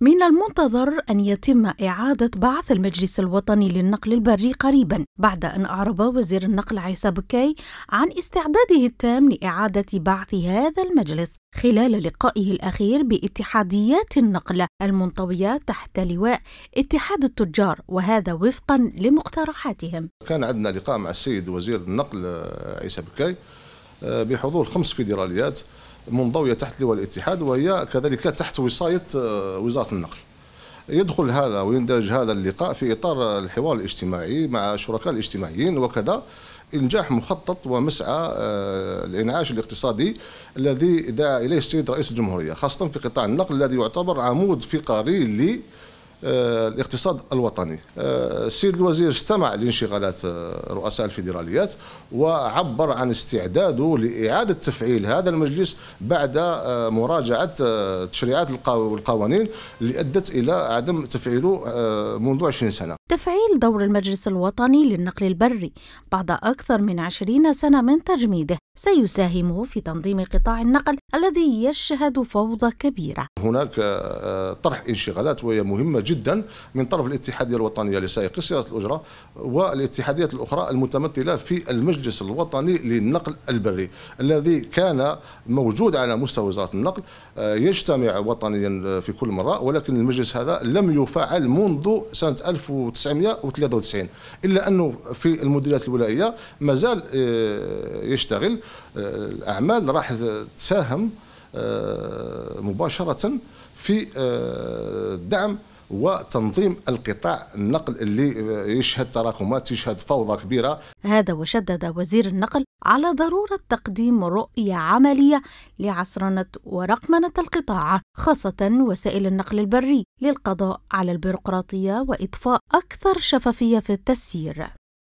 من المنتظر أن يتم إعادة بعث المجلس الوطني للنقل البري قريبا بعد أن أعرب وزير النقل عيسى بكي عن استعداده التام لإعادة بعث هذا المجلس خلال لقائه الأخير باتحاديات النقل المنطوية تحت لواء اتحاد التجار وهذا وفقا لمقترحاتهم كان عندنا لقاء مع السيد وزير النقل عيسى بكي آه، بحضور خمس فيدراليات منضوية تحت لواء الاتحاد وهي كذلك تحت وصاية آه، وزارة النقل يدخل هذا ويندرج هذا اللقاء في إطار الحوار الاجتماعي مع الشركاء الاجتماعيين وكذا إنجاح مخطط ومسعى آه، الإنعاش الاقتصادي الذي دعا إليه السيد رئيس الجمهورية خاصة في قطاع النقل الذي يعتبر عمود فقري آه، الاقتصاد الوطني آه، السيد الوزير استمع لانشغالات آه، رؤساء الفيدراليات وعبر عن استعداده لإعادة تفعيل هذا المجلس بعد مراجعة تشريعات والقوانين اللي أدت إلى عدم تفعيله منذ 20 سنة تفعيل دور المجلس الوطني للنقل البري بعد أكثر من 20 سنة من تجميده سيساهم في تنظيم قطاع النقل الذي يشهد فوضى كبيرة هناك آه، طرح انشغالات وهي مهمة جدا من طرف الاتحادية الوطنية لسائقي سيارات الأجرة والاتحاديات الأخرى المتمثلة في المجلس الوطني للنقل البري الذي كان موجود على مستوى وزارة النقل آه، يجتمع وطنيا في كل مرة ولكن المجلس هذا لم يفعل منذ سنة 1993 إلا أنه في المديريات الولائية مازال آه، يشتغل الاعمال راح تساهم آه، مباشره في الدعم آه، وتنظيم القطاع النقل اللي آه، يشهد تراكمات يشهد فوضى كبيره. هذا وشدد وزير النقل على ضروره تقديم رؤيه عمليه لعصرنه ورقمنه القطاع خاصه وسائل النقل البري للقضاء على البيروقراطيه واضفاء اكثر شفافيه في التسيير.